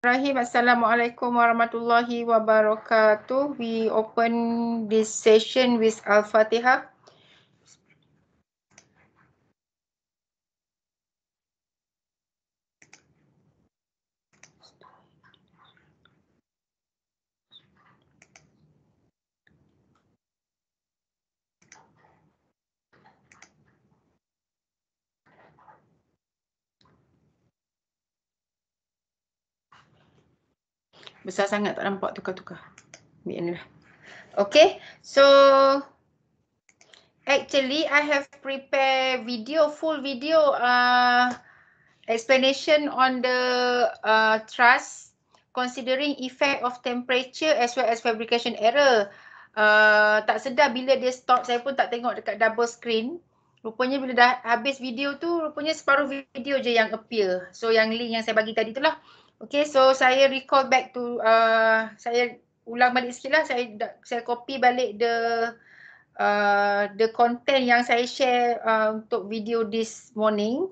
Rahim, Assalamualaikum warahmatullahi wabarakatuh. We open this session with Al-Fatihah. besar sangat tak nampak tukar-tukar. Ni inilah. Okay, so actually I have prepare video, full video uh, explanation on the uh, truss considering effect of temperature as well as fabrication error. Uh, tak sedar bila dia stop, saya pun tak tengok dekat double screen. Rupanya bila dah habis video tu, rupanya separuh video je yang appear. So yang link yang saya bagi tadi tu lah. Okay, so saya recall back to, uh, saya ulang balik sikit lah, saya, saya copy balik the uh, the content yang saya share uh, untuk video this morning.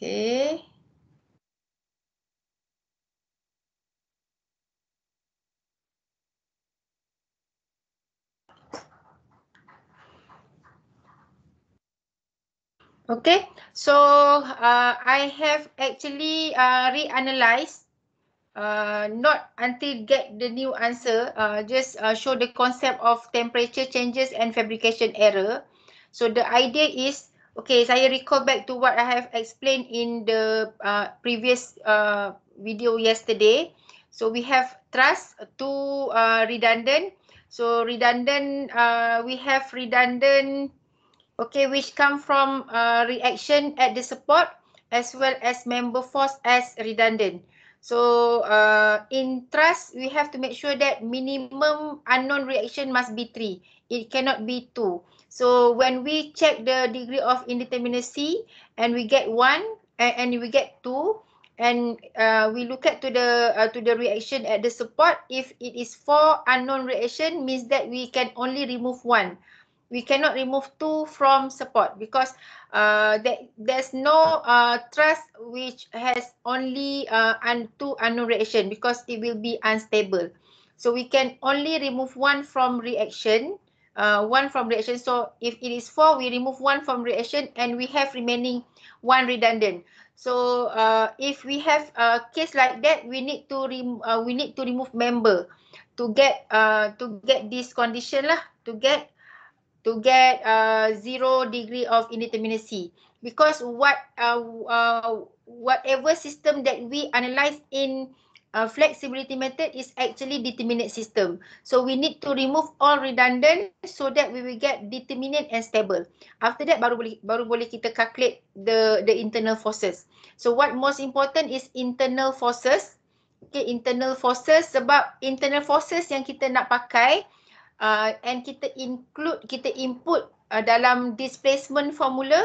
Okay. Okay, so uh, I have actually uh, reanalyzed, uh, not until get the new answer, uh, just uh, show the concept of temperature changes and fabrication error. So the idea is, okay, saya recall back to what I have explained in the uh, previous uh, video yesterday. So we have trust to uh, redundant. So redundant, uh, we have redundant okay, which come from uh, reaction at the support as well as member force as redundant. So uh, in trust, we have to make sure that minimum unknown reaction must be three. It cannot be two. So when we check the degree of indeterminacy and we get one and, and we get two, and uh, we look at to the uh, to the reaction at the support. If it is four unknown reaction, means that we can only remove one. Uh, we cannot remove two from support because uh, there, there's no uh, trust which has only uh, un two unknown reaction because it will be unstable. So we can only remove one from reaction, uh, one from reaction. So if it is four, we remove one from reaction and we have remaining one redundant. So uh, if we have a case like that, we need to rem uh, we need to remove member to get uh, to get this condition lah to get to get uh, zero degree of indeterminacy because what uh, uh, whatever system that we analyze in uh, flexibility method is actually determinate system. So we need to remove all redundant so that we will get determinate and stable. After that baru boleh baru boleh kita calculate the the internal forces. So what most important is internal forces. Okay, internal forces sebab internal forces yang kita nak pakai uh, and kita include kita input uh, dalam displacement formula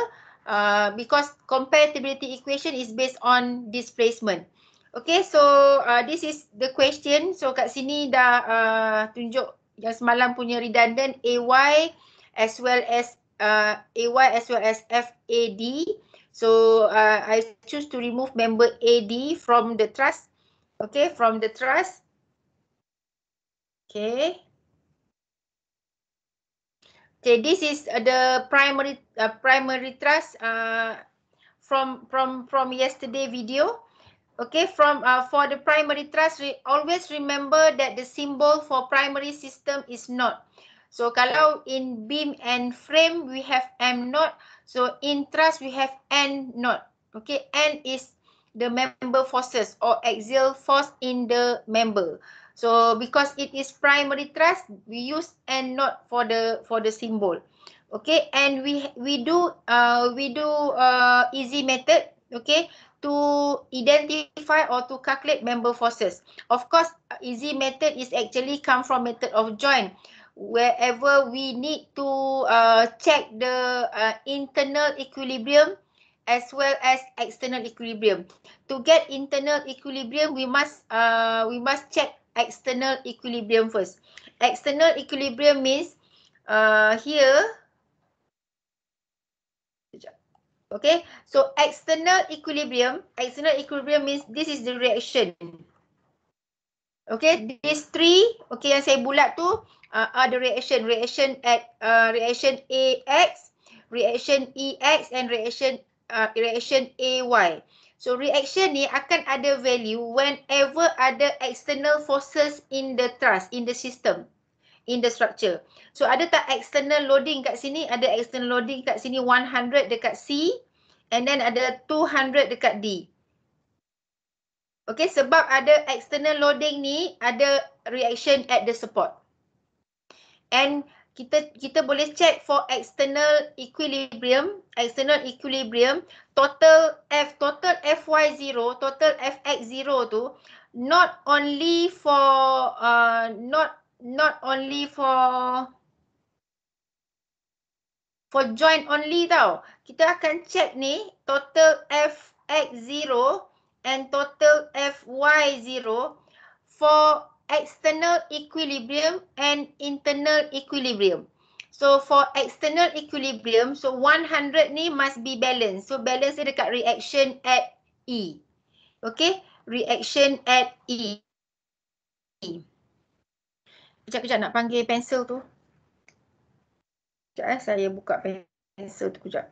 uh, because compatibility equation is based on displacement okay so uh, this is the question so kat sini dah uh, tunjuk yang semalam punya redundant ay as well as uh, ay as well as fad so uh, i choose to remove member ad from the trust okay from the trust okay Okay, this is uh, the primary uh, primary trust uh, from from from yesterday video. Okay, from uh, for the primary trust, we always remember that the symbol for primary system is not. So, kalau in beam and frame we have M not. So in trust we have N not. Okay, N is the member forces or axial force in the member. So because it is primary trust, we use and not for the for the symbol. Okay, and we we do uh, we do uh, easy method. Okay, to identify or to calculate member forces. Of course, easy method is actually come from method of join. Wherever we need to uh, check the uh, internal equilibrium as well as external equilibrium. To get internal equilibrium, we must uh, we must check external equilibrium first. External equilibrium means uh, here. Okay, so external equilibrium, external equilibrium means this is the reaction. Okay, these three, okay, yang saya bulat tu uh, are the reaction. Reaction at uh, reaction AX, reaction EX and reaction uh, reaction AY. So reaction ni akan ada value whenever ada external forces in the truss, in the system, in the structure. So ada tak external loading kat sini? Ada external loading kat sini 100 dekat C and then ada 200 dekat D. Okay sebab ada external loading ni ada reaction at the support. And kita kita boleh check for external equilibrium external equilibrium total f total fy0 total fx0 tu not only for uh, not not only for for joint only tau kita akan check ni total fx0 and total fy0 for external equilibrium and internal equilibrium. So for external equilibrium, so 100 ni must be balanced. So balance dia dekat reaction at E. Okay, reaction at E. Kejap-kejap nak panggil pensel tu. Sekejap eh, saya buka pensel tu kejap.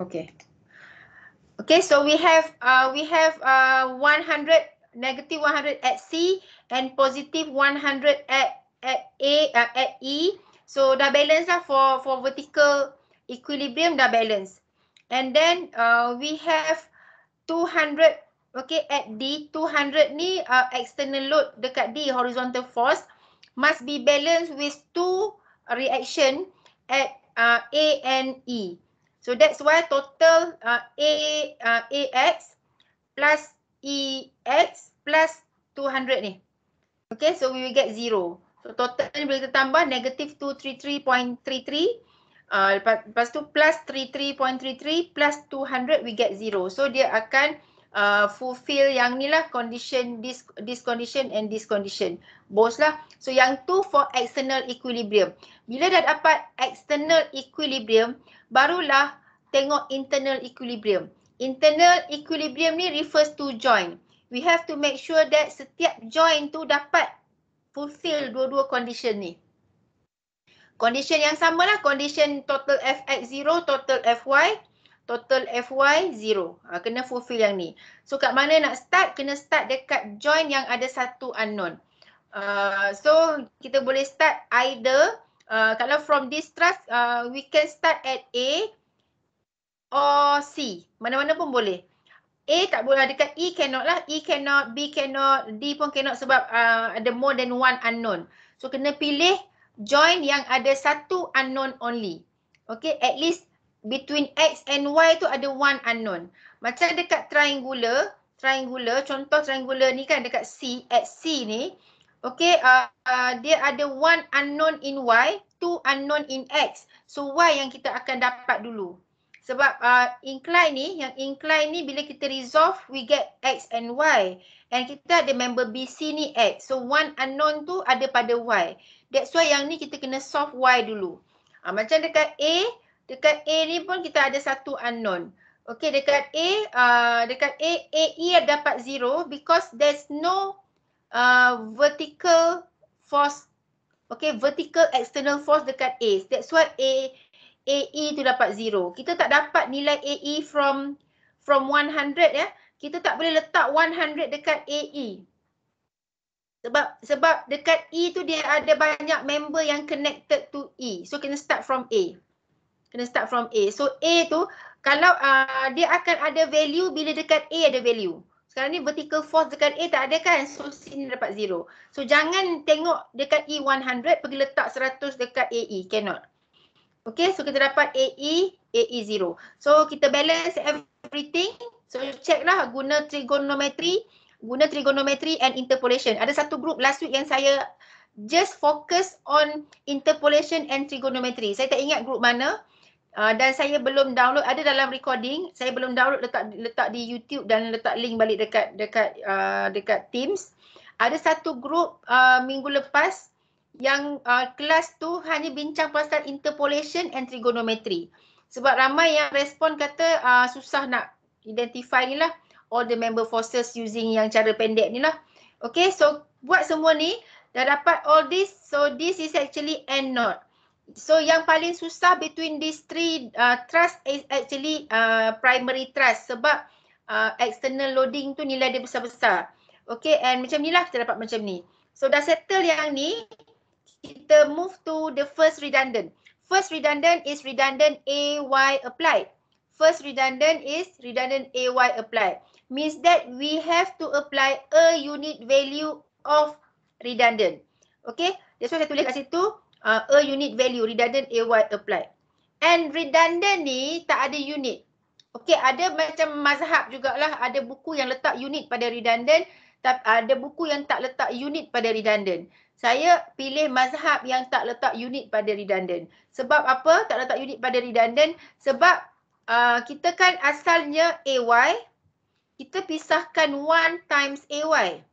Okay. Okay, so we have uh, we have uh, 100 negative 100 at C and positive 100 at at A uh, at E. So the balance lah for for vertical equilibrium the balance. And then uh, we have 200 okay at D 200 ni uh, external load dekat D horizontal force must be balanced with two reaction at uh, A and E. So that's why total uh, A uh, AX plus EX plus 200 ni. Okay, so we will get zero. So total ni boleh kita tambah negative 233.33. Uh, lepas, lepas tu plus 33.33 plus 200 we get 0. So dia akan uh, fulfill yang ni lah condition this this condition and this condition both lah so yang tu for external equilibrium bila dah dapat external equilibrium barulah tengok internal equilibrium internal equilibrium ni refers to joint. we have to make sure that setiap joint tu dapat fulfill dua-dua condition ni condition yang sama lah condition total fx0 total fy total FY 0. Ha, kena fulfill yang ni. So kat mana nak start? Kena start dekat join yang ada satu unknown. Uh, so kita boleh start either uh, kalau from this trust uh, we can start at A or C. Mana-mana pun boleh. A tak boleh dekat E cannot lah. E cannot, B cannot, D pun cannot sebab uh, ada more than one unknown. So kena pilih join yang ada satu unknown only. Okay at least between X and Y tu ada one unknown. Macam dekat triangular, triangular, contoh triangular ni kan dekat C, at C ni, okay, uh, uh, dia ada one unknown in Y, two unknown in X. So Y yang kita akan dapat dulu. Sebab uh, incline ni, yang incline ni bila kita resolve, we get X and Y. And kita ada member BC ni X. So one unknown tu ada pada Y. That's why yang ni kita kena solve Y dulu. Uh, macam dekat A, Dekat A ni pun kita ada satu unknown. Okay, dekat A, uh, dekat A, A, E dapat zero because there's no uh, vertical force. Okay, vertical external force dekat A. That's why A, A, E tu dapat zero. Kita tak dapat nilai A, E from from 100 ya. Yeah? Kita tak boleh letak 100 dekat A, E. Sebab sebab dekat E tu dia ada banyak member yang connected to E. So, kena start from A kena start from A. So A tu kalau uh, dia akan ada value bila dekat A ada value. Sekarang ni vertical force dekat A tak ada kan? So sini dapat zero. So jangan tengok dekat E 100 pergi letak 100 dekat AE. Cannot. Okay so kita dapat AE, AE zero. So kita balance everything. So check lah guna trigonometri. Guna trigonometri and interpolation. Ada satu group last week yang saya just focus on interpolation and trigonometri. Saya tak ingat group mana. Uh, dan saya belum download ada dalam recording saya belum download letak letak di YouTube dan letak link balik dekat dekat uh, dekat Teams ada satu grup uh, minggu lepas yang uh, kelas tu hanya bincang pasal interpolation and trigonometry sebab ramai yang respon kata uh, susah nak identify ni lah all the member forces using yang cara pendek ni lah okay so buat semua ni dah dapat all this so this is actually end note so yang paling susah between these three uh, trust is actually uh, primary trust sebab uh, external loading tu nilai dia besar-besar. Okay and macam ni lah kita dapat macam ni. So dah settle yang ni, kita move to the first redundant. First redundant is redundant AY applied. First redundant is redundant AY applied. Means that we have to apply a unit value of redundant. Okay, that's why saya tulis kat situ uh, a unit value redundant ay apply, And redundant ni tak ada unit. Okay ada macam mazhab jugalah ada buku yang letak unit pada redundant tapi ada buku yang tak letak unit pada redundant. Saya pilih mazhab yang tak letak unit pada redundant. Sebab apa tak letak unit pada redundant? Sebab uh, kita kan asalnya ay kita pisahkan 1 times ay.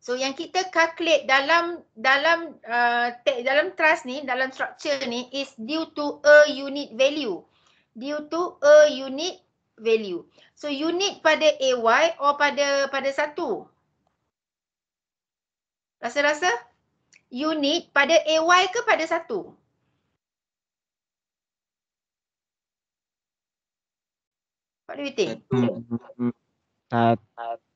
So yang kita calculate dalam dalam uh, dalam trust ni, dalam structure ni is due to a unit value. Due to a unit value. So unit pada AY or pada pada satu. Rasa-rasa unit pada AY ke pada satu? What do you think? Satu. Satu.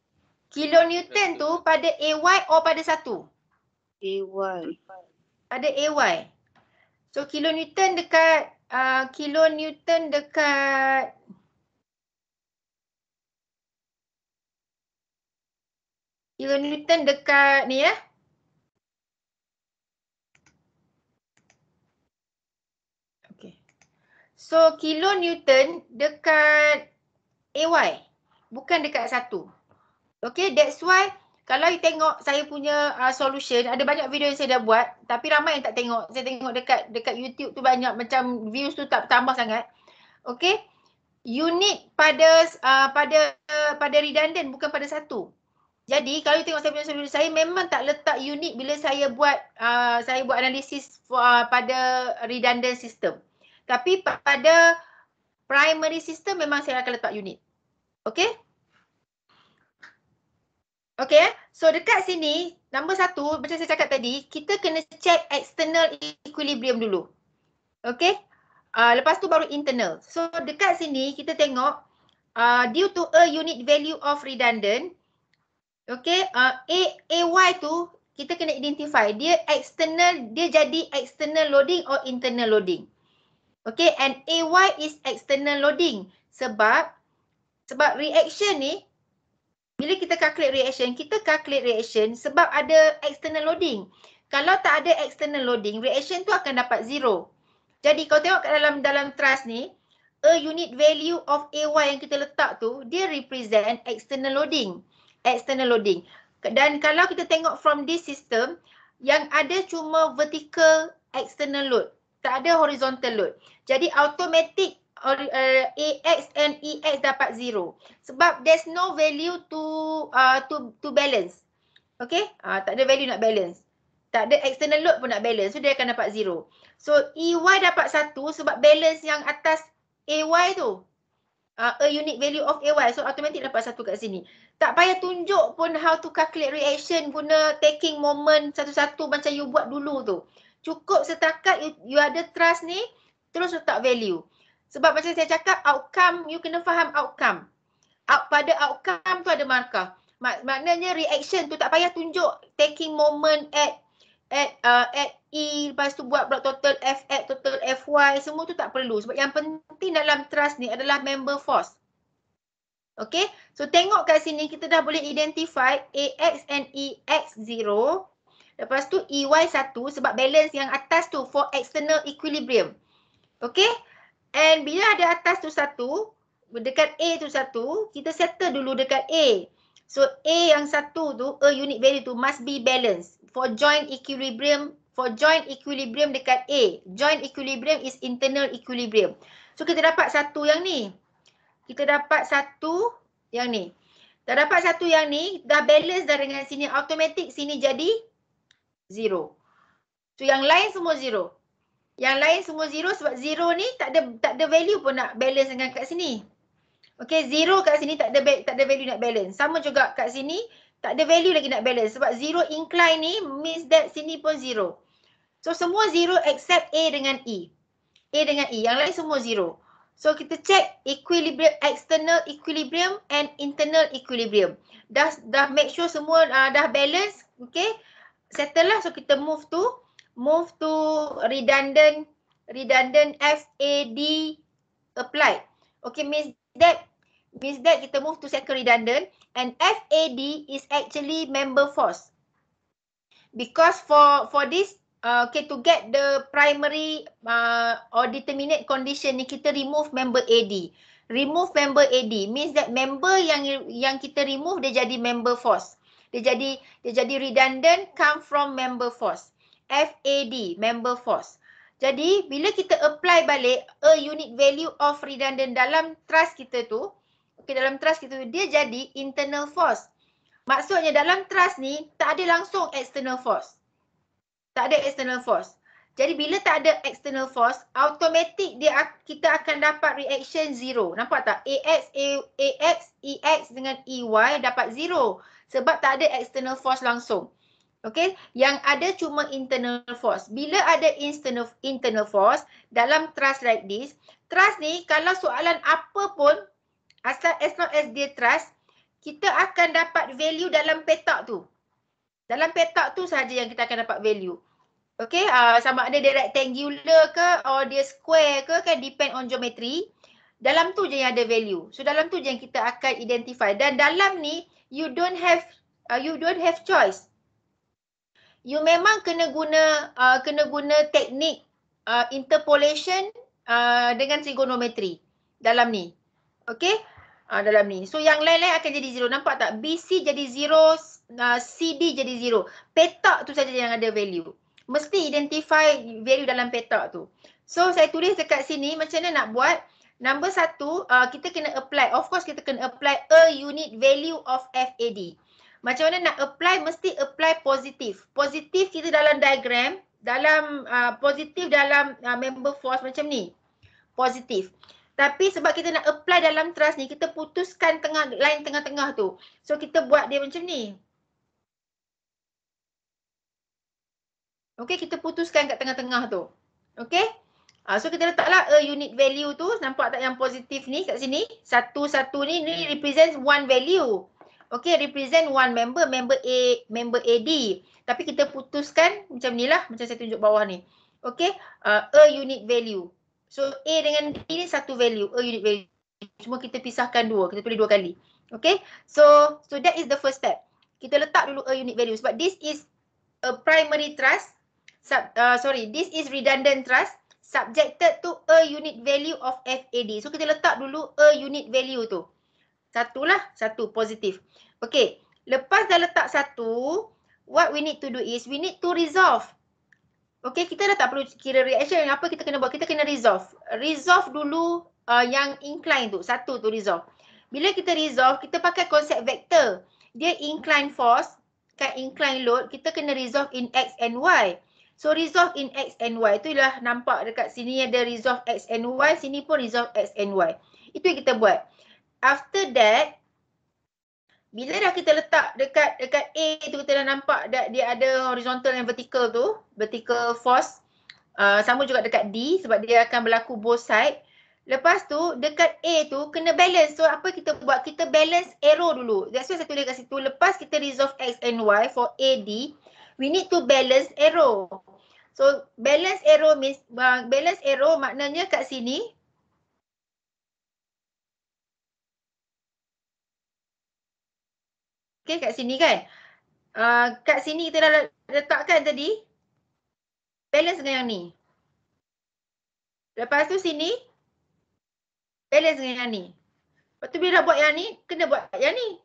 Newton tu pada AY or pada satu? AY. Pada AY. So Newton dekat uh, Newton dekat Newton dekat ni ya. Eh? Okay. So Newton dekat AY bukan dekat satu. Okay, that's why kalau you tengok saya punya uh, solution, ada banyak video yang saya dah buat tapi ramai yang tak tengok. Saya tengok dekat dekat YouTube tu banyak macam views tu tak tambah sangat. Okay, you need pada uh, pada uh, pada redundant bukan pada satu. Jadi kalau you tengok saya punya solution, saya memang tak letak unit bila saya buat uh, saya buat analisis for, uh, pada redundant system. Tapi pada primary system memang saya akan letak unit. Okay. Okay, eh? so dekat sini, nombor satu, macam saya cakap tadi, kita kena check external equilibrium dulu. Okay, uh, lepas tu baru internal. So dekat sini, kita tengok, uh, due to a unit value of redundant, okay, uh, a AY tu, kita kena identify, dia external, dia jadi external loading or internal loading. Okay, and AY is external loading sebab, sebab reaction ni, bila kita calculate reaction, kita calculate reaction sebab ada external loading. Kalau tak ada external loading, reaction tu akan dapat zero. Jadi kau tengok kat dalam dalam trust ni, a unit value of AY yang kita letak tu, dia represent external loading. External loading. Dan kalau kita tengok from this system, yang ada cuma vertical external load. Tak ada horizontal load. Jadi automatic Eh, AX and EX dapat zero Sebab there's no value to uh, to to balance. Okay? Uh, tak ada value nak balance. Tak ada external load pun nak balance. So dia akan dapat zero. So EY dapat satu sebab balance yang atas AY tu. Uh, a unit value of AY. So automatic dapat satu kat sini. Tak payah tunjuk pun how to calculate reaction guna taking moment satu-satu macam you buat dulu tu. Cukup setakat you, you ada trust ni, terus letak value. Sebab macam saya cakap outcome, you kena faham outcome. Out, pada outcome tu ada markah. Mak, maknanya reaction tu tak payah tunjuk taking moment at at uh, at E lepas tu buat block total F at total F Y semua tu tak perlu. Sebab yang penting dalam trust ni adalah member force. Okay. So tengok kat sini kita dah boleh identify AX and EX 0. Lepas tu EY 1 sebab balance yang atas tu for external equilibrium. Okay. And bila ada atas tu satu, dekat A tu satu, kita settle dulu dekat A. So A yang satu tu, a unit value tu must be balanced for joint equilibrium, for joint equilibrium dekat A. Joint equilibrium is internal equilibrium. So kita dapat satu yang ni. Kita dapat satu yang ni. Dah dapat satu yang ni, dah balance dah dengan sini. Automatic sini jadi zero. So yang lain semua zero. Yang lain semua zero sebab zero ni tak ada tak ada value pun nak balance dengan kat sini. Okay, zero kat sini tak ada tak ada value nak balance. Sama juga kat sini tak ada value lagi nak balance sebab zero incline ni means that sini pun zero. So semua zero except A dengan E. A dengan E. Yang lain semua zero. So kita check equilibrium external equilibrium and internal equilibrium. Dah dah make sure semua uh, dah balance, okay? Settle lah so kita move to move to redundant redundant FAD applied. Okay, Miss Deb, Miss Deb kita move to second redundant and FAD is actually member force. Because for for this uh, okay to get the primary uh, or determinate condition ni kita remove member AD. Remove member AD means that member yang yang kita remove dia jadi member force. Dia jadi dia jadi redundant come from member force. FAD, member force. Jadi bila kita apply balik a unit value of redundant dalam trust kita tu, okay, dalam trust kita tu, dia jadi internal force. Maksudnya dalam trust ni tak ada langsung external force. Tak ada external force. Jadi bila tak ada external force, automatic dia kita akan dapat reaction zero. Nampak tak? AX, A, AX, EX dengan EY dapat zero. Sebab tak ada external force langsung. Okay, yang ada cuma internal force. Bila ada internal internal force dalam trust like this, trust ni kalau soalan apa pun, asal as long as dia trust, kita akan dapat value dalam petak tu. Dalam petak tu sahaja yang kita akan dapat value. Okay, uh, sama ada dia rectangular ke or dia square ke kan depend on geometry. Dalam tu je yang ada value. So dalam tu je yang kita akan identify. Dan dalam ni, you don't have uh, you don't have choice you memang kena guna uh, kena guna teknik uh, interpolation uh, dengan trigonometri dalam ni. Okay? Uh, dalam ni. So yang lain-lain akan jadi zero. Nampak tak? BC jadi zero, uh, CD jadi zero. Petak tu saja yang ada value. Mesti identify value dalam petak tu. So saya tulis dekat sini macam mana nak buat. Number satu, uh, kita kena apply. Of course kita kena apply a unit value of FAD. Macam mana nak apply, mesti apply positif. Positif kita dalam diagram, dalam uh, positif dalam uh, member force macam ni. Positif. Tapi sebab kita nak apply dalam trust ni, kita putuskan tengah line tengah-tengah tu. So kita buat dia macam ni. Okay, kita putuskan kat tengah-tengah tu. Okay. Uh, so kita letaklah a unit value tu. Nampak tak yang positif ni kat sini? Satu-satu ni, ni represents one value. Okay, represent one member, member A, member AD. Tapi kita putuskan macam ni lah, macam saya tunjuk bawah ni. Okay, uh, a unit value. So, A dengan D ni satu value, a unit value. Cuma kita pisahkan dua, kita tulis dua kali. Okay, so so that is the first step. Kita letak dulu a unit value sebab this is a primary trust. Sub, uh, sorry, this is redundant trust subjected to a unit value of FAD. So, kita letak dulu a unit value tu. Satu lah, satu positif. Okay, lepas dah letak satu, what we need to do is we need to resolve. Okay, kita dah tak perlu kira reaction. Apa kita kena buat? Kita kena resolve. Resolve dulu uh, yang incline tu. Satu tu resolve. Bila kita resolve, kita pakai konsep vektor. Dia incline force, kan incline load. Kita kena resolve in X and Y. So, resolve in X and Y. Itu ialah nampak dekat sini ada resolve X and Y. Sini pun resolve X and Y. Itu yang kita buat after that bila dah kita letak dekat dekat A tu kita dah nampak dah dia ada horizontal dan vertical tu vertical force uh, sama juga dekat D sebab dia akan berlaku both side lepas tu dekat A tu kena balance so apa kita buat kita balance arrow dulu that's why saya tulis kat situ lepas kita resolve X and Y for AD we need to balance arrow so balance arrow means uh, balance arrow maknanya kat sini Okay kat sini kan. Uh, kat sini kita dah letakkan tadi. Balance dengan yang ni. Lepas tu sini. Balance dengan yang ni. Lepas tu bila buat yang ni, kena buat yang ni.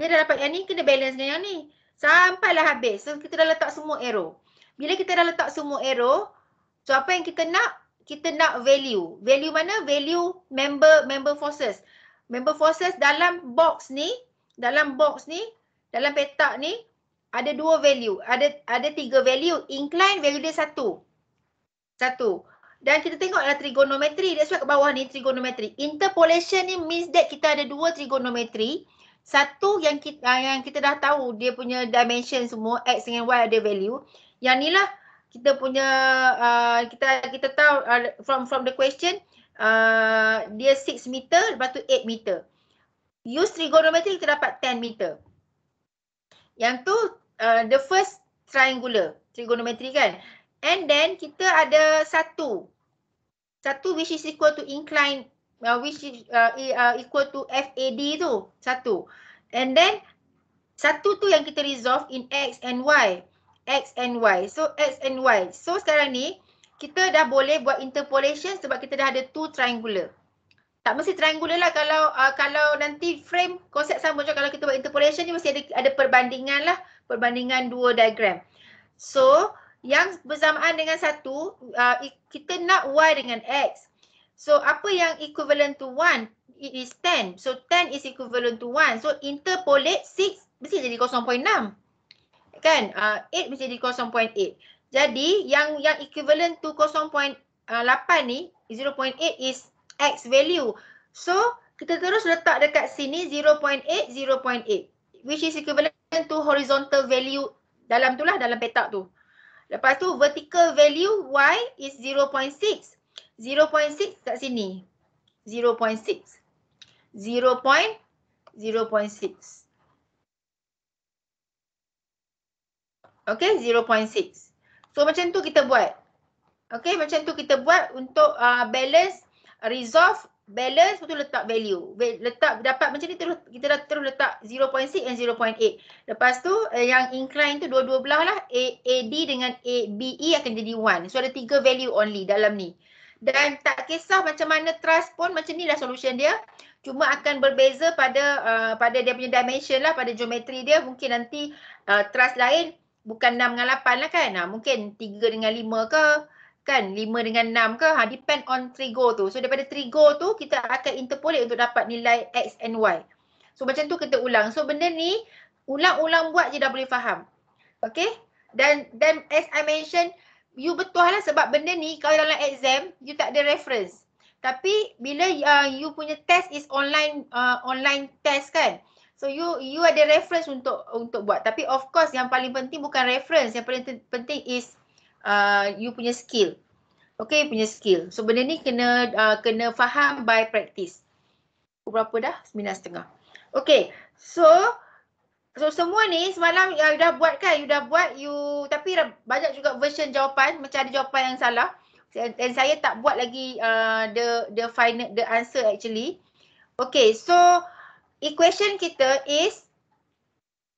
Bila dah dapat yang ni, kena balance dengan yang ni. Sampailah habis. So kita dah letak semua arrow. Bila kita dah letak semua arrow, so apa yang kita nak? Kita nak value. Value mana? Value member member forces. Member forces dalam box ni dalam box ni, dalam petak ni ada dua value, ada ada tiga value, incline value dia satu. Satu. Dan kita tengok adalah trigonometri, dia why ke bawah ni trigonometri. Interpolation ni means that kita ada dua trigonometri. Satu yang kita, ah, yang kita dah tahu dia punya dimension semua, X dengan Y ada value. Yang ni lah kita punya, uh, kita kita tahu uh, from from the question, uh, dia 6 meter lepas tu 8 meter use trigonometri kita dapat 10 meter. Yang tu uh, the first triangular trigonometri kan. And then kita ada satu. Satu which is equal to incline uh, which is uh, e, uh equal to FAD tu. Satu. And then satu tu yang kita resolve in X and Y. X and Y. So X and Y. So sekarang ni kita dah boleh buat interpolation sebab kita dah ada two triangular tak mesti triangular lah kalau uh, kalau nanti frame konsep sama je kalau kita buat interpolation ni mesti ada ada perbandingan lah perbandingan dua diagram. So yang bersamaan dengan satu uh, kita nak y dengan x. So apa yang equivalent to 1 it is 10. So 10 is equivalent to 1. So interpolate 6 mesti jadi 0.6. Kan? Uh, ah, 8 mesti jadi 0.8. Jadi yang yang equivalent to 0.8 ni 0.8 is X value. So kita terus letak dekat sini 0.8, 0.8 which is equivalent to horizontal value dalam tu lah dalam petak tu. Lepas tu vertical value Y is 0.6. 0.6 kat sini. 0.6. 0.6. Okay, 0.6. So macam tu kita buat. Okay, macam tu kita buat untuk uh, balance resolve balance tu letak value. Letak dapat macam ni terus kita dah terus letak 0.6 and 0.8. Lepas tu eh, yang incline tu dua-dua belah lah A, AD dengan ABE akan jadi one. So ada tiga value only dalam ni. Dan tak kisah macam mana trust pun macam ni lah solution dia. Cuma akan berbeza pada uh, pada dia punya dimension lah pada geometri dia mungkin nanti uh, trust lain bukan 6 dengan 8 lah kan. Ha, mungkin 3 dengan 5 ke kan 5 dengan 6 ke ha depend on trigo tu so daripada trigo tu kita akan interpolate untuk dapat nilai x and y so macam tu kita ulang so benda ni ulang-ulang buat je dah boleh faham okey dan dan as i mentioned you betul lah sebab benda ni kalau dalam exam you tak ada reference tapi bila uh, you punya test is online uh, online test kan So you you ada reference untuk untuk buat. Tapi of course yang paling penting bukan reference. Yang paling penting is uh, you punya skill. Okay, punya skill. So benda ni kena uh, kena faham by practice. Berapa dah? Sembilan setengah. Okay, so so semua ni semalam you dah buat kan? You dah buat, you tapi banyak juga version jawapan. Macam ada jawapan yang salah. Dan saya tak buat lagi uh, the the final the answer actually. Okay, so equation kita is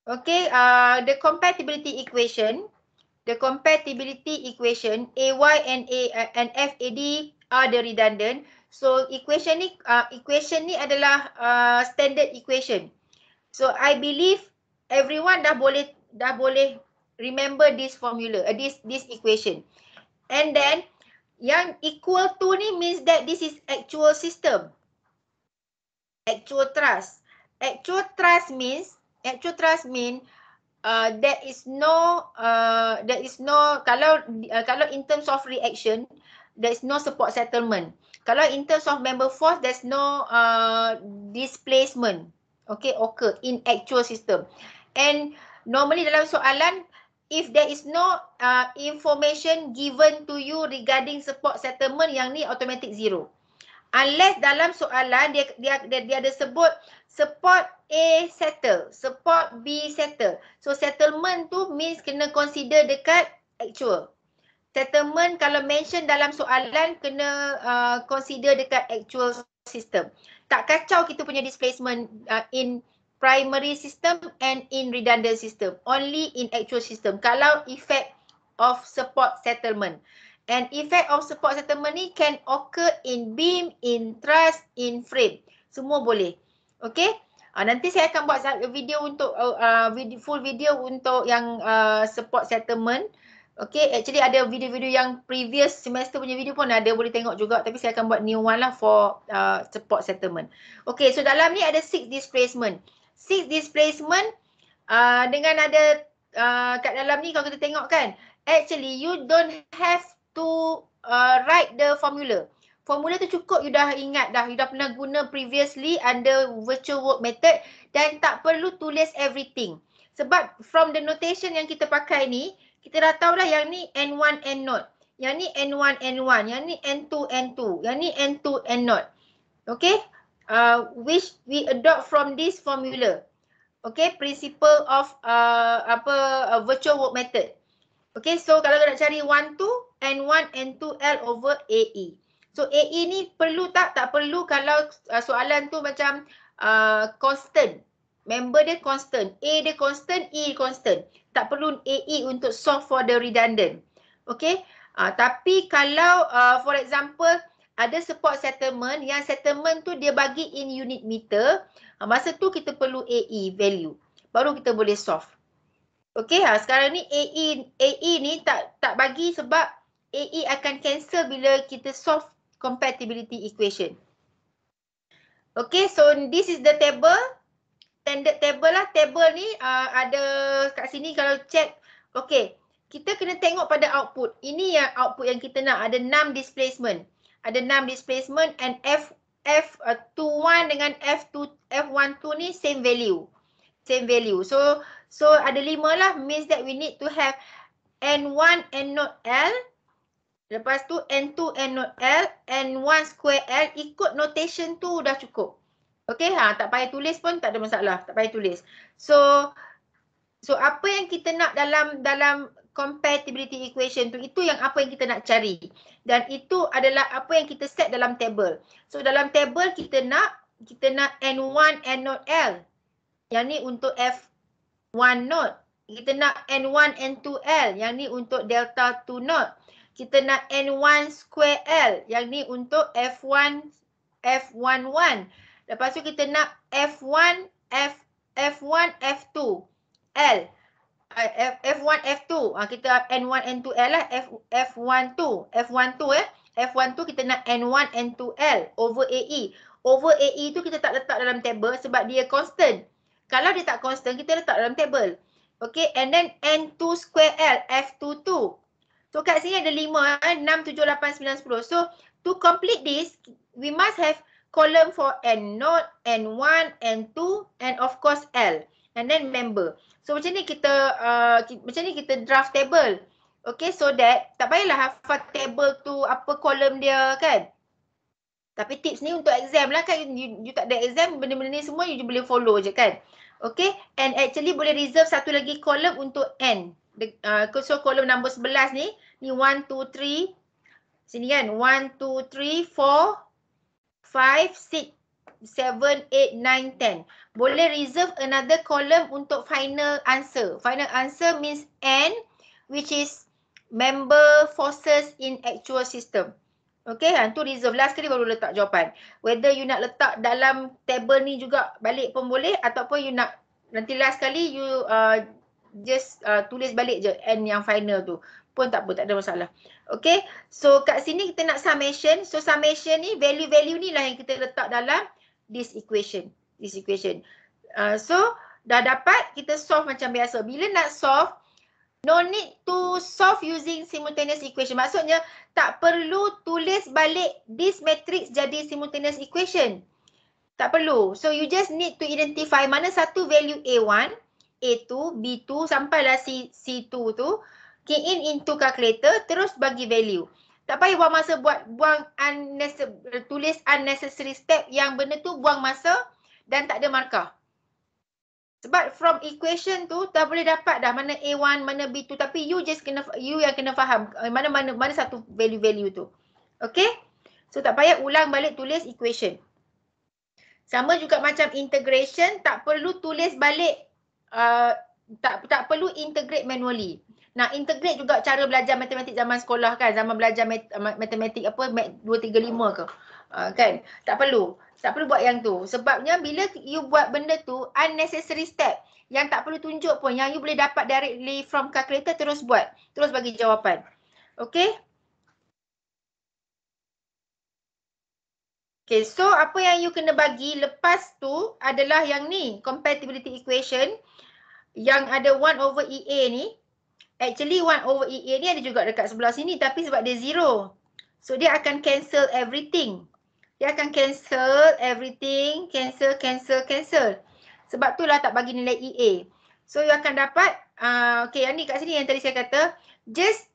Okay, uh, the compatibility equation the compatibility equation AY and A uh, and FAD are the redundant. So equation ni uh, equation ni adalah uh, standard equation. So I believe everyone dah boleh dah boleh remember this formula, uh, this this equation. And then yang equal to ni means that this is actual system. Actual trust. Actual trust means actual trust mean Uh, there is no uh, there is no kalau uh, kalau in terms of reaction there is no support settlement kalau in terms of member force there is no uh, displacement okay occur in actual system and normally dalam soalan if there is no uh, information given to you regarding support settlement yang ni automatic zero unless dalam soalan dia dia dia, dia ada sebut support A settle, support B settle. So settlement tu means kena consider dekat actual. Settlement kalau mention dalam soalan kena uh, consider dekat actual system. Tak kacau kita punya displacement uh, in primary system and in redundant system. Only in actual system. Kalau effect of support settlement. An effect of support settlement ni can occur in beam, in truss, in frame. Semua boleh. Okay. Uh, ah, nanti saya akan buat video untuk uh, uh video, full video untuk yang uh, support settlement. Okay. Actually ada video-video yang previous semester punya video pun ada boleh tengok juga. Tapi saya akan buat new one lah for uh, support settlement. Okay. So dalam ni ada six displacement. Six displacement uh, dengan ada uh, kat dalam ni kalau kita tengok kan. Actually you don't have to uh, write the formula. Formula tu cukup you dah ingat dah, you dah pernah guna previously under virtual work method dan tak perlu tulis everything. Sebab from the notation yang kita pakai ni, kita dah tahu dah yang ni N1, N0. Yang ni N1, N1. Yang ni N2, N2. Yang ni N2, N0. Okay? Uh, which we adopt from this formula. Okay? Principle of uh, apa uh, virtual work method. Okay, so kalau nak cari 1, 2, and 1 and 2 L over AE. So AE ni perlu tak? Tak perlu kalau uh, soalan tu macam uh, constant. Member dia constant. A dia constant, E constant. Tak perlu AE untuk solve for the redundant. Okay, uh, tapi kalau uh, for example ada support settlement yang settlement tu dia bagi in unit meter, uh, masa tu kita perlu AE value. Baru kita boleh solve. Okey, ha, sekarang ni AE AE ni tak tak bagi sebab AE akan cancel bila kita solve compatibility equation. Okey, so this is the table. Standard table lah. Table ni uh, ada kat sini kalau check. Okey, kita kena tengok pada output. Ini yang output yang kita nak. Ada 6 displacement. Ada 6 displacement and F F21 uh, dengan F2 F12 ni same value same value. So so ada lima lah means that we need to have N1 and not L. Lepas tu N2 and not L n 1 square L ikut notation tu dah cukup. Okay ha tak payah tulis pun tak ada masalah. Tak payah tulis. So so apa yang kita nak dalam dalam compatibility equation tu itu yang apa yang kita nak cari. Dan itu adalah apa yang kita set dalam table. So dalam table kita nak kita nak N1 and not L. Yang ni untuk F1 note. Kita nak N1, N2L. Yang ni untuk delta 2 note. Kita nak N1 square L. Yang ni untuk F1, F11. Lepas tu kita nak F1, F, F1, F2, L. F1, ah, f F2. Ah, kita N1, N2, L lah. F, F1, 2. F1, 2 eh. F1 tu kita nak N1, N2, L over AE. Over AE tu kita tak letak dalam table sebab dia constant. Kalau dia tak constant, kita letak dalam table. Okay, and then N2 square L, f 22 So kat sini ada 5, 6, 7, 8, 9, 10. So to complete this, we must have column for N 0 N1, N2 and of course L. And then member. So macam ni kita, uh, macam ni kita draft table. Okay, so that tak payahlah hafal table tu apa column dia kan. Tapi tips ni untuk exam lah kan. You, you tak ada exam, benda-benda ni semua you boleh follow je kan. Okay, and actually boleh reserve satu lagi kolom untuk N. The, uh, so kolom nombor sebelas ni, ni one two three. Sini kan, One two three four five six seven eight nine ten. Boleh reserve another column untuk final answer. Final answer means N, which is member forces in actual system. Okay, ha, tu reserve. Last kali baru letak jawapan. Whether you nak letak dalam table ni juga balik pun boleh ataupun you nak nanti last kali you uh, just uh, tulis balik je and yang final tu. Pun tak apa, tak ada masalah. Okay, so kat sini kita nak summation. So summation ni, value-value ni lah yang kita letak dalam this equation. This equation. Uh, so dah dapat, kita solve macam biasa. Bila nak solve, no need to solve using simultaneous equation. Maksudnya tak perlu tulis balik this matrix jadi simultaneous equation. Tak perlu. So you just need to identify mana satu value A1, A2, B2 sampailah C, C2 tu. Key in into calculator terus bagi value. Tak payah buang masa buat buang unnecessary, tulis unnecessary step yang benda tu buang masa dan tak ada markah. Sebab from equation tu dah boleh dapat dah mana A1 mana B2 tapi you just kena you yang kena faham eh, mana mana mana satu value-value tu. Okay? So tak payah ulang balik tulis equation. Sama juga macam integration tak perlu tulis balik uh, tak tak perlu integrate manually. Nah, integrate juga cara belajar matematik zaman sekolah kan, zaman belajar mat matematik apa mat 235 ke. Uh, kan? Tak perlu tak perlu buat yang tu. Sebabnya bila you buat benda tu, unnecessary step yang tak perlu tunjuk pun, yang you boleh dapat directly from calculator terus buat. Terus bagi jawapan. Okay. Okay, so apa yang you kena bagi lepas tu adalah yang ni, compatibility equation yang ada 1 over EA ni. Actually 1 over EA ni ada juga dekat sebelah sini tapi sebab dia zero, So dia akan cancel everything dia ya, akan cancel everything, cancel, cancel, cancel. Sebab tu lah tak bagi nilai EA. So you akan dapat, uh, okay yang ni kat sini yang tadi saya kata, just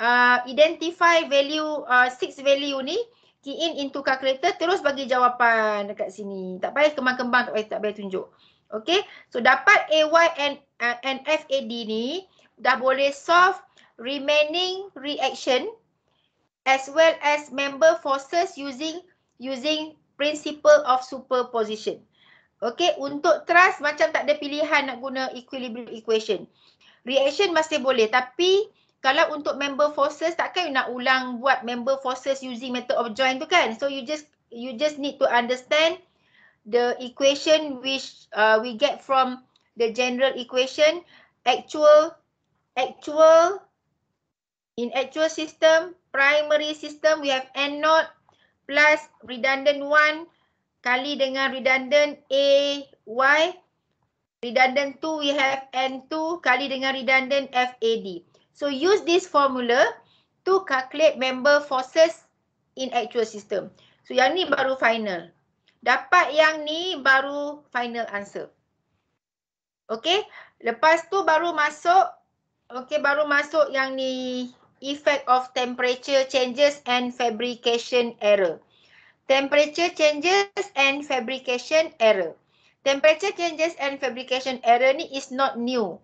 uh, identify value, uh, six value ni, key in into calculator, terus bagi jawapan dekat sini. Tak payah kembang-kembang, tak payah, tak payah tunjuk. Okay, so dapat AY and, uh, and FAD ni, dah boleh solve remaining reaction as well as member forces using using principle of superposition. Okay, untuk trust macam tak ada pilihan nak guna equilibrium equation. Reaction masih boleh tapi kalau untuk member forces takkan you nak ulang buat member forces using method of join tu kan. So you just you just need to understand the equation which uh, we get from the general equation actual actual in actual system primary system we have n naught plus redundant one kali dengan redundant A, Y. Redundant two, we have N2 kali dengan redundant F, A, D. So use this formula to calculate member forces in actual system. So yang ni baru final. Dapat yang ni baru final answer. Okay. Lepas tu baru masuk. Okay, baru masuk yang ni effect of temperature changes and fabrication error. Temperature changes and fabrication error. Temperature changes and fabrication error ni is not new.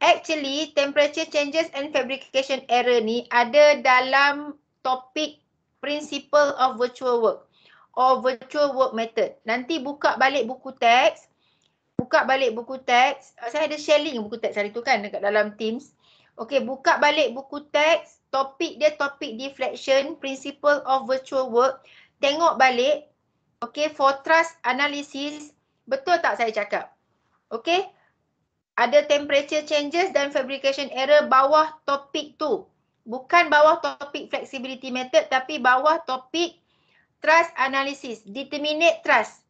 Actually, temperature changes and fabrication error ni ada dalam topik principle of virtual work or virtual work method. Nanti buka balik buku teks, buka balik buku teks. Saya ada share link buku teks hari tu kan dekat dalam Teams. Okey, buka balik buku teks. Topik dia topik deflection, principle of virtual work. Tengok balik. Okey, for trust analysis. Betul tak saya cakap? Okey. Ada temperature changes dan fabrication error bawah topik tu. Bukan bawah topik flexibility method tapi bawah topik trust analysis. Determinate trust.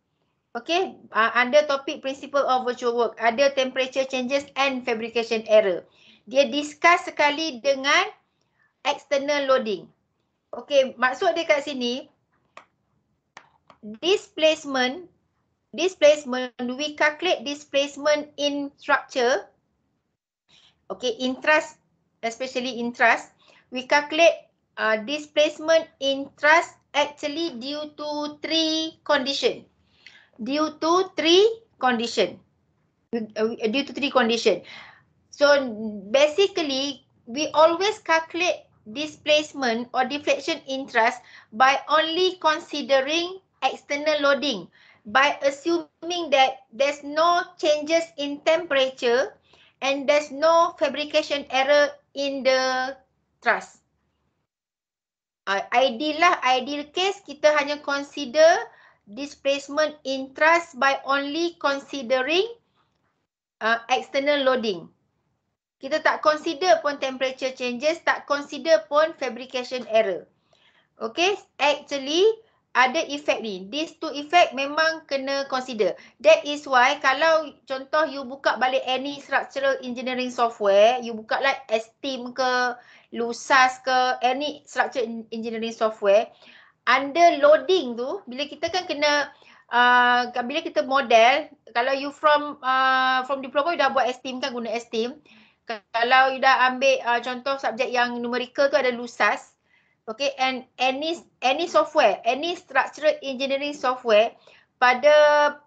Okay, uh, under topik principle of virtual work. Ada temperature changes and fabrication error dia discuss sekali dengan external loading. Okey, maksud dia kat sini displacement displacement we calculate displacement in structure okey in trust especially in trust, we calculate uh, displacement in trust actually due to three condition due to three condition uh, due to three condition So basically, we always calculate displacement or deflection in thrust by only considering external loading by assuming that there's no changes in temperature and there's no fabrication error in the thrust. Uh, ideal lah, ideal case kita hanya consider displacement in thrust by only considering uh, external loading. Kita tak consider pun temperature changes, tak consider pun fabrication error. Okay, actually ada effect ni. These two effect memang kena consider. That is why kalau contoh you buka balik any structural engineering software, you buka like Esteem ke, Lusas ke, any structural engineering software, under loading tu, bila kita kan kena, uh, bila kita model, kalau you from uh, from diploma you dah buat Esteem kan guna Esteem, kalau Ida ambil uh, contoh subjek yang numerical tu ada LUSAS, okay, and any any software, any structural engineering software pada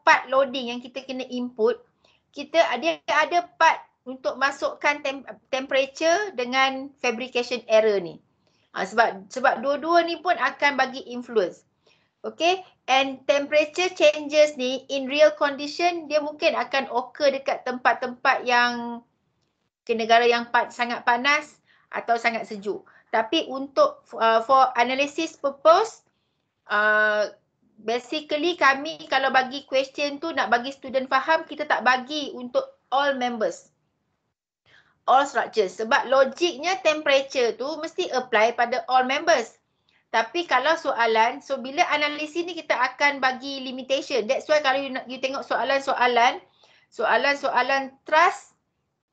part loading yang kita kena input, kita ada ada part untuk masukkan temp- temperature dengan fabrication error ni. Ha, sebab sebab dua-dua ni pun akan bagi influence. Okay, and temperature changes ni in real condition dia mungkin akan occur dekat tempat-tempat yang ke negara yang pat, sangat panas atau sangat sejuk. Tapi untuk uh, for analysis purpose, uh, basically kami kalau bagi question tu nak bagi student faham, kita tak bagi untuk all members. All structures. Sebab logiknya temperature tu mesti apply pada all members. Tapi kalau soalan, so bila analisis ni kita akan bagi limitation. That's why kalau you, you tengok soalan-soalan, soalan-soalan trust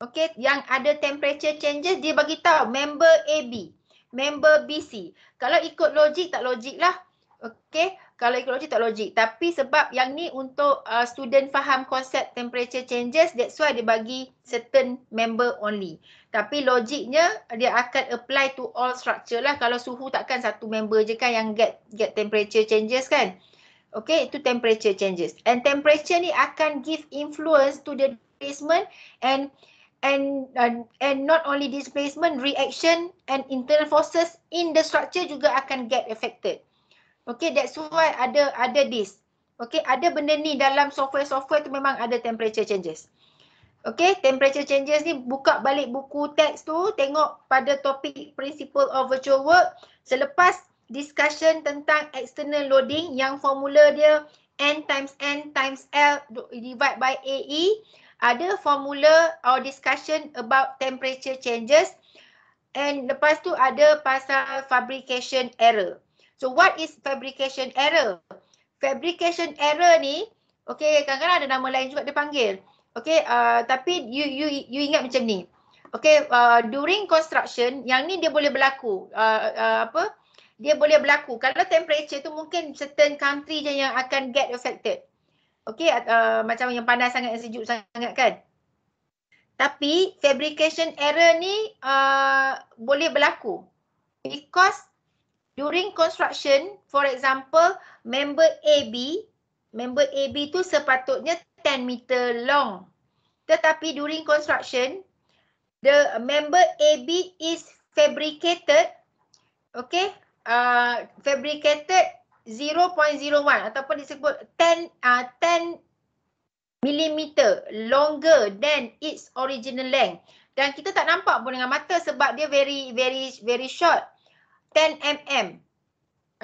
Okey, yang ada temperature changes dia bagi tahu member AB, member BC. Kalau ikut logik tak logik lah. Okey, kalau ikut logik tak logik. Tapi sebab yang ni untuk uh, student faham konsep temperature changes, that's why dia bagi certain member only. Tapi logiknya dia akan apply to all structure lah. Kalau suhu takkan satu member je kan yang get get temperature changes kan. Okey, itu temperature changes. And temperature ni akan give influence to the displacement and and uh, and not only displacement reaction and internal forces in the structure juga akan get affected. Okay, that's why ada ada this. Okay, ada benda ni dalam software-software tu memang ada temperature changes. Okay, temperature changes ni buka balik buku teks tu, tengok pada topik principle of virtual work. Selepas discussion tentang external loading yang formula dia N times N times L divide by AE ada formula or discussion about temperature changes and lepas tu ada pasal fabrication error. So what is fabrication error? Fabrication error ni, okay kadang-kadang ada nama lain juga dia panggil. Okay, uh, tapi you you you ingat macam ni. Okay, uh, during construction, yang ni dia boleh berlaku. Uh, uh, apa? Dia boleh berlaku. Kalau temperature tu mungkin certain country je yang akan get affected. Okey uh, macam yang panas sangat yang sejuk sangat kan. Tapi fabrication error ni uh, boleh berlaku. Because during construction for example member AB member AB tu sepatutnya 10 meter long. Tetapi during construction the member AB is fabricated okay uh, fabricated 0.01 ataupun disebut 10 uh, 10 millimeter longer than its original length. Dan kita tak nampak pun dengan mata sebab dia very very very short. 10 mm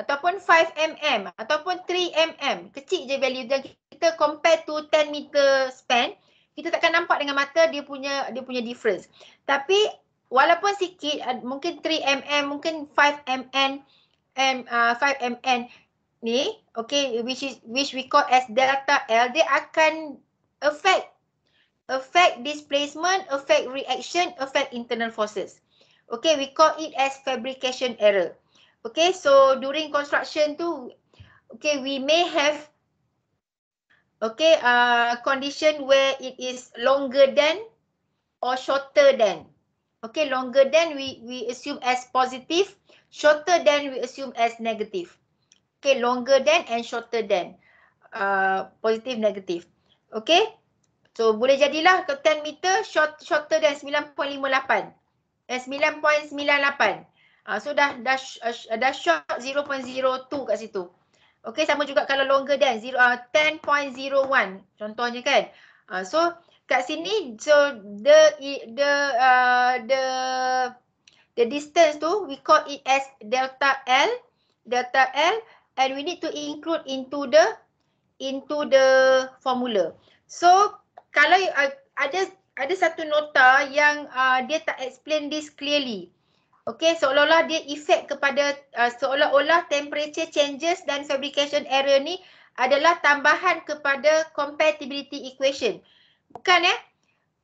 ataupun 5 mm ataupun 3 mm. Kecil je value dan kita compare to 10 meter span, kita takkan nampak dengan mata dia punya dia punya difference. Tapi walaupun sikit uh, mungkin 3 mm, mungkin 5 mm and uh, 5 mm ni, okay, which is which we call as delta L, dia akan affect affect displacement, affect reaction, affect internal forces. Okay, we call it as fabrication error. Okay, so during construction tu, okay, we may have okay, uh, condition where it is longer than or shorter than. Okay, longer than we we assume as positive, shorter than we assume as negative. Okay, longer than and shorter than. Uh, positif, negatif. Okay? So, boleh jadilah 10 meter short, shorter than 9.58. Eh, 9.98. Uh, ah, so, dah, dah, uh, dah short 0.02 kat situ. Okay, sama juga kalau longer than uh, 10.01. Contohnya kan? Uh, so, kat sini, so, the, the, uh, the, the distance tu, we call it as delta L. Delta L, and we need to include into the into the formula. So kalau uh, ada ada satu nota yang uh, dia tak explain this clearly. Okay, seolah-olah dia effect kepada uh, seolah-olah temperature changes dan fabrication error ni adalah tambahan kepada compatibility equation. Bukan eh.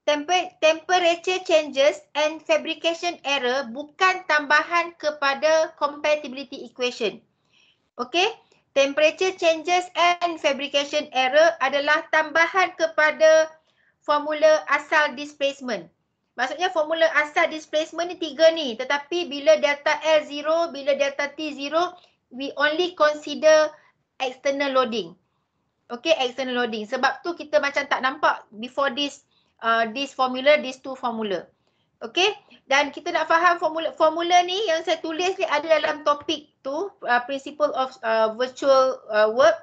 Temper temperature changes and fabrication error bukan tambahan kepada compatibility equation. Okay, temperature changes and fabrication error adalah tambahan kepada formula asal displacement. Maksudnya formula asal displacement ni tiga ni tetapi bila delta L0, bila delta T0 we only consider external loading. Okay external loading. Sebab tu kita macam tak nampak before this uh, this formula, this two formula. Okay dan kita nak faham formula formula ni yang saya tulis ni ada dalam topik tu uh, principle of uh, virtual uh, work.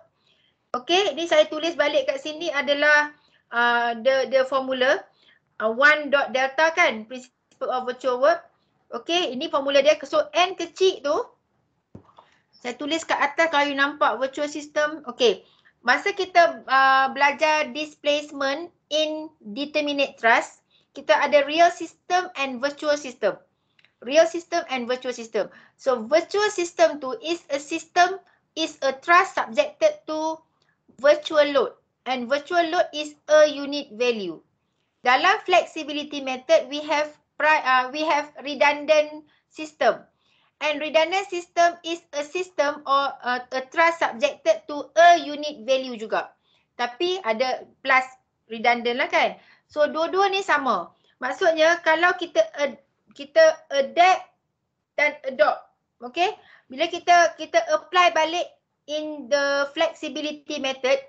Okay, ni saya tulis balik kat sini adalah uh, the the formula uh, one dot delta kan principle of virtual work. Okay, ini formula dia. So n kecil tu saya tulis kat atas kalau you nampak virtual system. Okay, masa kita uh, belajar displacement in determinate trust kita ada real system and virtual system real system and virtual system. So virtual system tu is a system is a trust subjected to virtual load and virtual load is a unit value. Dalam flexibility method we have uh, we have redundant system. And redundant system is a system or a, a trust subjected to a unit value juga. Tapi ada plus redundant lah kan. So dua-dua ni sama. Maksudnya kalau kita uh, kita adapt dan adopt. Okay. Bila kita kita apply balik in the flexibility method,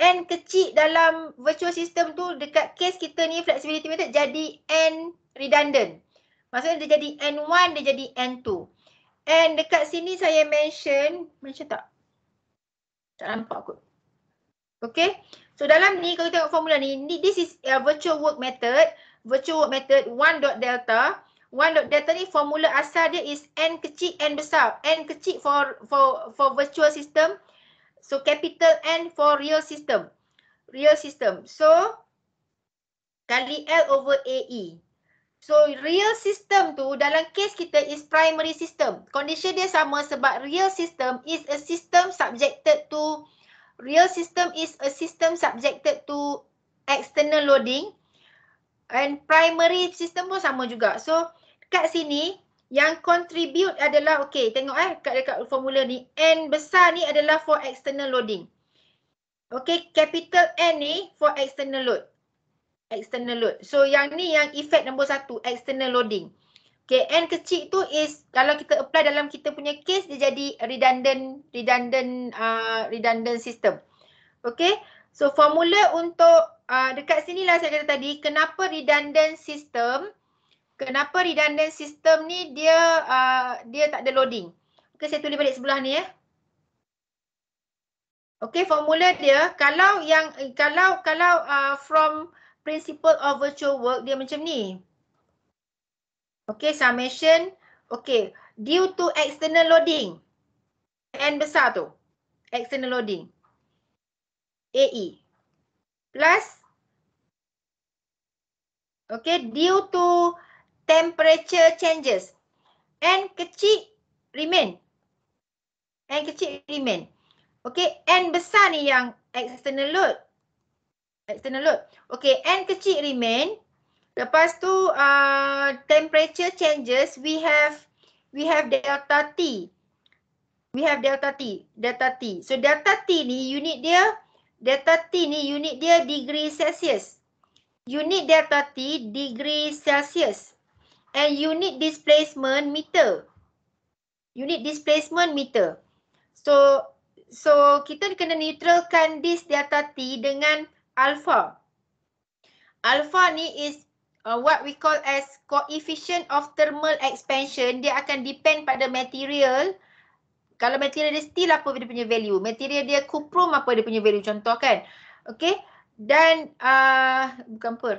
N kecil dalam virtual system tu dekat case kita ni flexibility method jadi N redundant. Maksudnya dia jadi N1, dia jadi N2. And dekat sini saya mention, mention tak? Tak nampak kot. Okay. So dalam ni kalau kita tengok formula ni, this is a virtual work method virtual method 1 dot delta 1 dot delta ni formula asal dia is n kecil n besar n kecil for for for virtual system so capital n for real system real system so kali l over ae so real system tu dalam case kita is primary system condition dia sama sebab real system is a system subjected to real system is a system subjected to external loading and primary system pun sama juga. So kat sini yang contribute adalah okay tengok eh kat dekat formula ni N besar ni adalah for external loading. Okay capital N ni for external load. External load. So yang ni yang effect nombor satu external loading. Okay N kecil tu is kalau kita apply dalam kita punya case dia jadi redundant redundant uh, redundant system. Okay so formula untuk uh, dekat lah saya kata tadi kenapa redundant system kenapa redundant system ni dia uh, dia tak ada loading. Okey saya tulis balik sebelah ni ya. Eh. Okey formula dia kalau yang kalau kalau uh, from principle of virtual work dia macam ni. Okey summation okey due to external loading n besar tu external loading AE plus Okay, due to temperature changes. N kecil remain. N kecil remain. Okay, N besar ni yang external load. External load. Okay, N kecil remain. Lepas tu, uh, temperature changes, we have we have delta T. We have delta T. Delta T. So, delta T ni unit dia, delta T ni unit dia degree Celsius unit delta T degree Celsius and unit displacement meter. You need displacement meter. So, so kita kena neutralkan this delta T dengan alpha. Alpha ni is uh, what we call as coefficient of thermal expansion. Dia akan depend pada material. Kalau material dia steel apa dia punya value. Material dia kuprum apa dia punya value contoh kan. Okay dan uh, bukan per.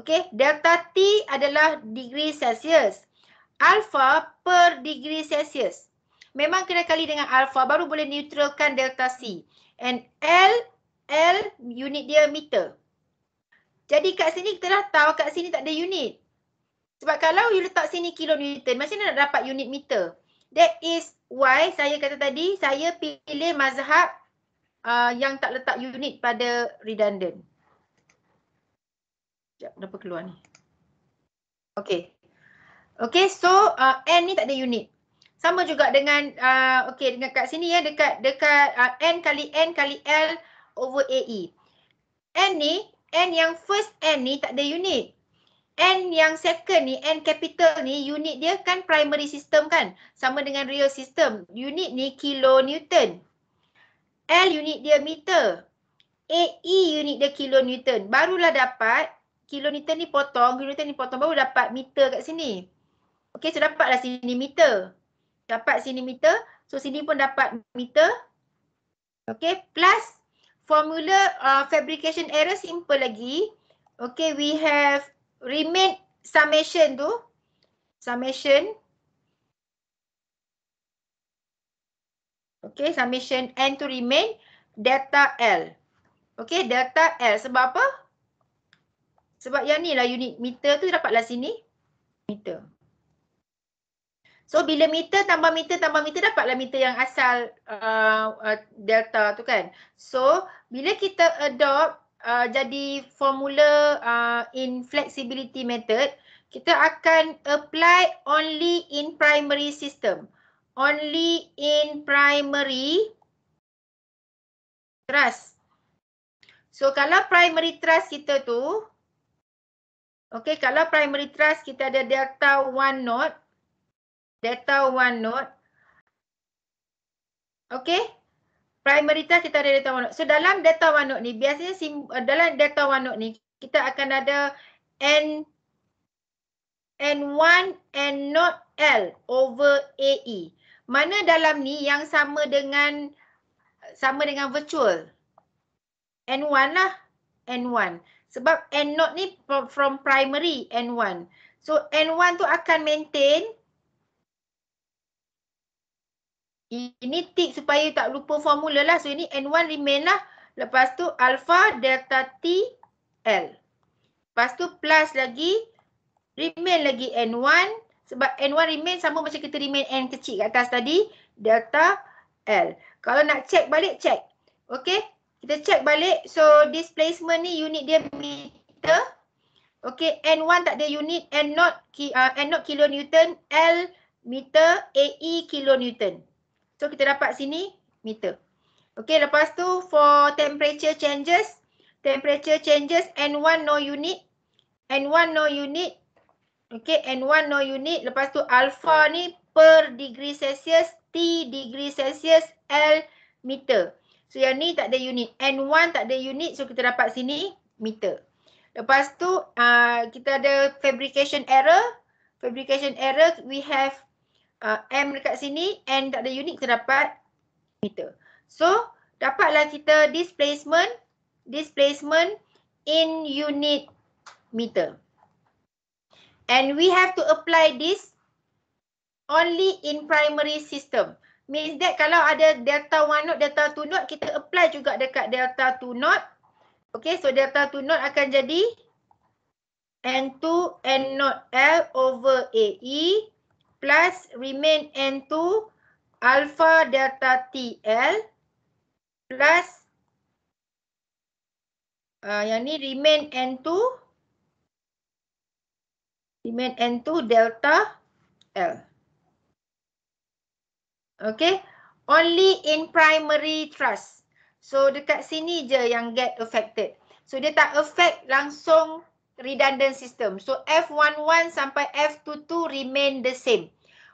Okey, delta T adalah degree Celsius. Alpha per degree Celsius. Memang kena kali dengan alpha baru boleh neutralkan delta C. And L, L unit dia meter. Jadi kat sini kita dah tahu kat sini tak ada unit. Sebab kalau you letak sini kilo kilonewton, macam mana nak dapat unit meter? That is why saya kata tadi, saya pilih mazhab uh, yang tak letak unit pada redundant. Sekejap, kenapa keluar ni? Okay. Okay, so uh, N ni tak ada unit. Sama juga dengan, uh, ah, okay, dengan kat sini ya, dekat dekat uh, N kali N kali L over AE. N ni, N yang first N ni tak ada unit. N yang second ni, N capital ni, unit dia kan primary system kan? Sama dengan real system. Unit ni kilo newton. L unit dia meter. AE unit dia kilonewton. Barulah dapat kilonewton ni potong, kilonewton ni potong baru dapat meter kat sini. Okey, so dapatlah sini meter. Dapat sini meter. So sini pun dapat meter. Okey, plus formula uh, fabrication error simple lagi. Okey, we have remain summation tu. Summation. Okay, summation N to remain delta L. Okay, delta L sebab apa? Sebab yang ni lah unit meter tu dapatlah sini. Meter. So, bila meter tambah meter tambah meter dapatlah meter yang asal uh, uh, delta tu kan. So, bila kita adopt uh, jadi formula uh, in flexibility method, kita akan apply only in primary system only in primary trust. So kalau primary trust kita tu, okay, kalau primary trust kita ada delta one node, delta one node, okay, primary trust kita ada delta one node. So dalam delta one node ni, biasanya sim, eh, dalam delta one node ni, kita akan ada n n1 n not l over ae. Mana dalam ni yang sama dengan sama dengan virtual? N1 lah. N1. Sebab N 0 ni from primary N1. So N1 tu akan maintain ini tick supaya tak lupa formula lah. So ini N1 remain lah. Lepas tu alpha delta T L. Lepas tu plus lagi remain lagi N1 sebab N1 remain sama macam kita remain N kecil kat atas tadi delta L. Kalau nak check balik, check. Okay. Kita check balik. So displacement ni unit dia meter. Okay. N1 tak ada unit. N0, uh, N0 kilonewton. L meter. AE kilo newton. So kita dapat sini meter. Okay. Lepas tu for temperature changes. Temperature changes. N1 no unit. N1 no unit. Okay, and one no unit. Lepas tu alpha hmm. ni per degree Celsius, T degree Celsius, L meter. So yang ni tak ada unit. And one tak ada unit. So kita dapat sini meter. Lepas tu uh, kita ada fabrication error. Fabrication error we have uh, M dekat sini. And tak ada unit kita dapat meter. So dapatlah kita displacement. Displacement in unit meter and we have to apply this only in primary system. Means that kalau ada delta 1 node, delta 2 node, kita apply juga dekat delta 2 node. Okay, so delta 2 node akan jadi N2 N node L over AE plus remain N2 alpha delta TL plus uh, yang ni remain N2 Elemen N2 delta L. Okay. Only in primary trust. So dekat sini je yang get affected. So dia tak affect langsung redundant system. So F11 sampai F22 remain the same.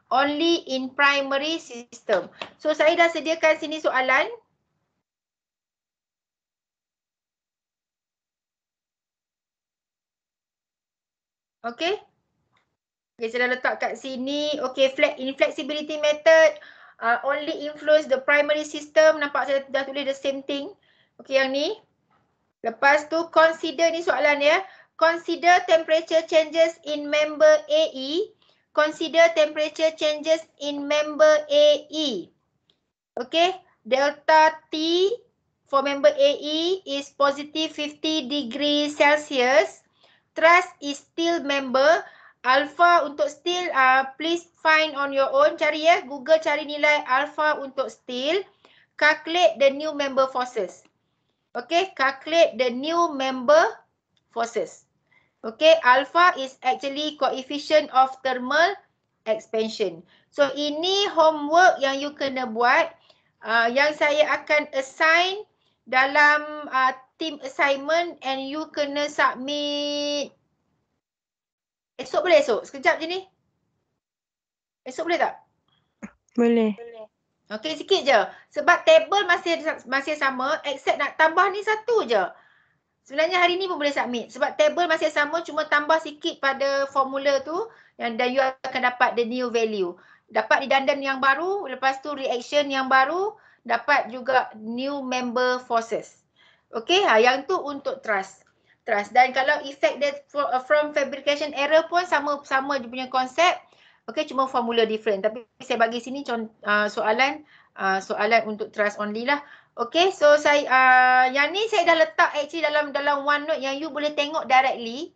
Only in primary system. So saya dah sediakan sini soalan. Okay. Okay, saya dah letak kat sini. Okay, flat inflexibility method uh, only influence the primary system. Nampak saya dah tulis the same thing. Okay, yang ni. Lepas tu, consider ni soalan ya. Consider temperature changes in member AE. Consider temperature changes in member AE. Okay, delta T for member AE is positive 50 degree Celsius. Trust is still member alpha untuk steel uh, please find on your own cari ya google cari nilai alpha untuk steel calculate the new member forces okay calculate the new member forces okay alpha is actually coefficient of thermal expansion so ini homework yang you kena buat uh, yang saya akan assign dalam uh, team assignment and you kena submit Esok boleh esok? Sekejap je ni. Esok boleh tak? Boleh. Okey sikit je. Sebab table masih masih sama except nak tambah ni satu je. Sebenarnya hari ni pun boleh submit. Sebab table masih sama cuma tambah sikit pada formula tu yang dan you akan dapat the new value. Dapat dandan yang baru, lepas tu reaction yang baru, dapat juga new member forces. Okey, ha, yang tu untuk trust trust. Dan kalau effect that uh, from fabrication error pun sama-sama dia punya konsep. Okay, cuma formula different. Tapi saya bagi sini uh, soalan uh, soalan untuk trust only lah. Okay, so saya uh, yang ni saya dah letak actually dalam dalam one note yang you boleh tengok directly.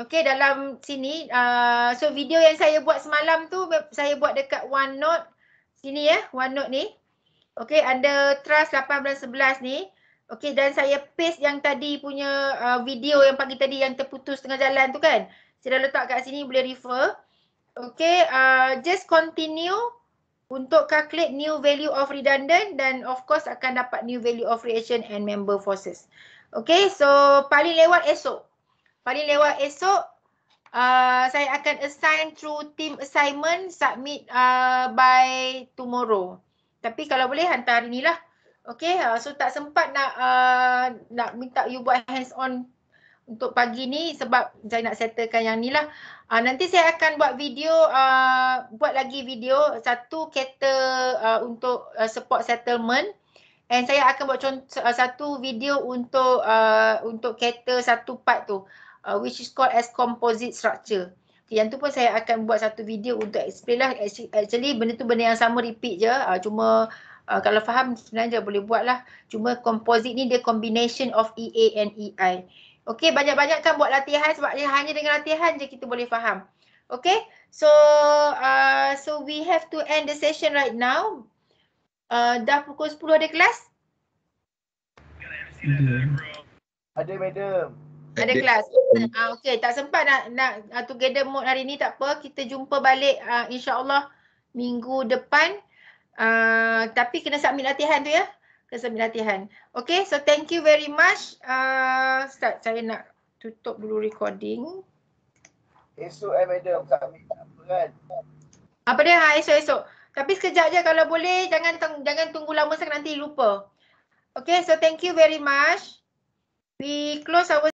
Okay, dalam sini. Uh, so video yang saya buat semalam tu saya buat dekat one note. Sini ya, eh, one note ni. Okay, under trust 8 ni. Okey dan saya paste yang tadi punya uh, video yang pagi tadi yang terputus tengah jalan tu kan. Saya dah letak kat sini boleh refer. Okey uh, just continue untuk calculate new value of redundant dan of course akan dapat new value of reaction and member forces. Okey so paling lewat esok. Paling lewat esok uh, saya akan assign through team assignment submit uh, by tomorrow. Tapi kalau boleh hantar inilah. Okay, uh, so tak sempat nak uh, nak minta you buat hands on untuk pagi ni sebab saya nak settlekan yang ni lah. Uh, nanti saya akan buat video, uh, buat lagi video satu kereta uh, untuk uh, support settlement and saya akan buat contoh, uh, satu video untuk uh, untuk kereta satu part tu uh, which is called as composite structure. Okay, yang tu pun saya akan buat satu video untuk explain lah. Actually, actually benda tu benda yang sama repeat je. Uh, cuma uh, Uh, kalau faham sebenarnya boleh buatlah. Cuma komposit ni dia combination of EA and EI. Okay banyak-banyakkan buat latihan sebab hanya dengan latihan je kita boleh faham. Okay So, uh, so we have to end the session right now. Uh, dah pukul 10 ada kelas? Ada, madam. Ada kelas. Uh, Okey, tak sempat nak nak uh, together mode hari ni tak apa. Kita jumpa balik uh, insya minggu depan. Uh, tapi kena submit latihan tu ya. Kena submit latihan. Okay, so thank you very much. Uh, ah, start, saya nak tutup dulu recording. Esok I ada submit apa dia? Ha, esok, esok. Tapi sekejap je kalau boleh, jangan jangan tunggu lama sangat nanti lupa. Okay, so thank you very much. We close our